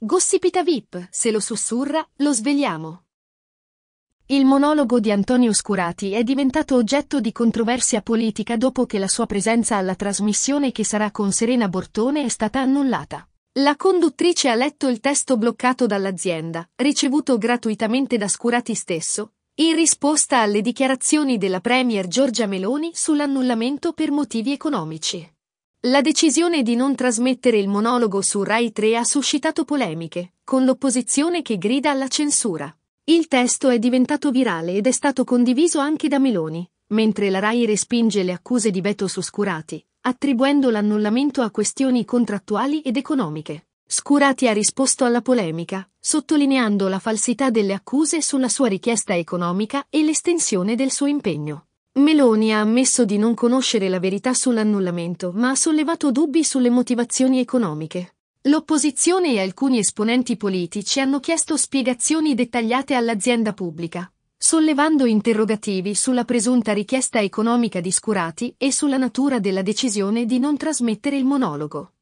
Gossipita VIP, se lo sussurra, lo svegliamo. Il monologo di Antonio Scurati è diventato oggetto di controversia politica dopo che la sua presenza alla trasmissione che sarà con Serena Bortone è stata annullata. La conduttrice ha letto il testo bloccato dall'azienda, ricevuto gratuitamente da Scurati stesso, in risposta alle dichiarazioni della Premier Giorgia Meloni sull'annullamento per motivi economici. La decisione di non trasmettere il monologo su Rai 3 ha suscitato polemiche, con l'opposizione che grida alla censura. Il testo è diventato virale ed è stato condiviso anche da Meloni, mentre la Rai respinge le accuse di veto su Scurati, attribuendo l'annullamento a questioni contrattuali ed economiche. Scurati ha risposto alla polemica, sottolineando la falsità delle accuse sulla sua richiesta economica e l'estensione del suo impegno. Meloni ha ammesso di non conoscere la verità sull'annullamento, ma ha sollevato dubbi sulle motivazioni economiche. L'opposizione e alcuni esponenti politici hanno chiesto spiegazioni dettagliate all'azienda pubblica, sollevando interrogativi sulla presunta richiesta economica di Scurati e sulla natura della decisione di non trasmettere il monologo.